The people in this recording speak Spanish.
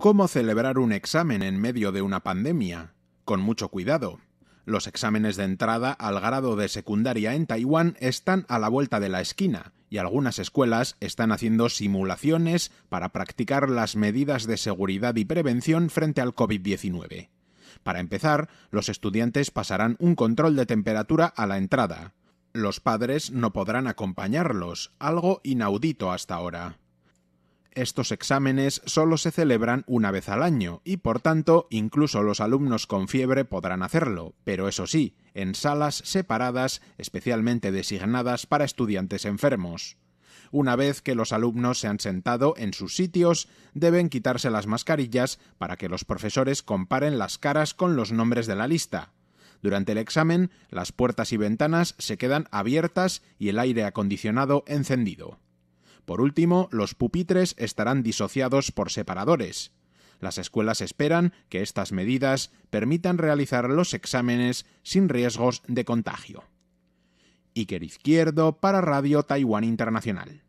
¿Cómo celebrar un examen en medio de una pandemia? Con mucho cuidado. Los exámenes de entrada al grado de secundaria en Taiwán están a la vuelta de la esquina y algunas escuelas están haciendo simulaciones para practicar las medidas de seguridad y prevención frente al COVID-19. Para empezar, los estudiantes pasarán un control de temperatura a la entrada. Los padres no podrán acompañarlos, algo inaudito hasta ahora. Estos exámenes solo se celebran una vez al año y por tanto incluso los alumnos con fiebre podrán hacerlo, pero eso sí, en salas separadas especialmente designadas para estudiantes enfermos. Una vez que los alumnos se han sentado en sus sitios, deben quitarse las mascarillas para que los profesores comparen las caras con los nombres de la lista. Durante el examen, las puertas y ventanas se quedan abiertas y el aire acondicionado encendido. Por último, los pupitres estarán disociados por separadores. Las escuelas esperan que estas medidas permitan realizar los exámenes sin riesgos de contagio. Iker Izquierdo para Radio Taiwán Internacional.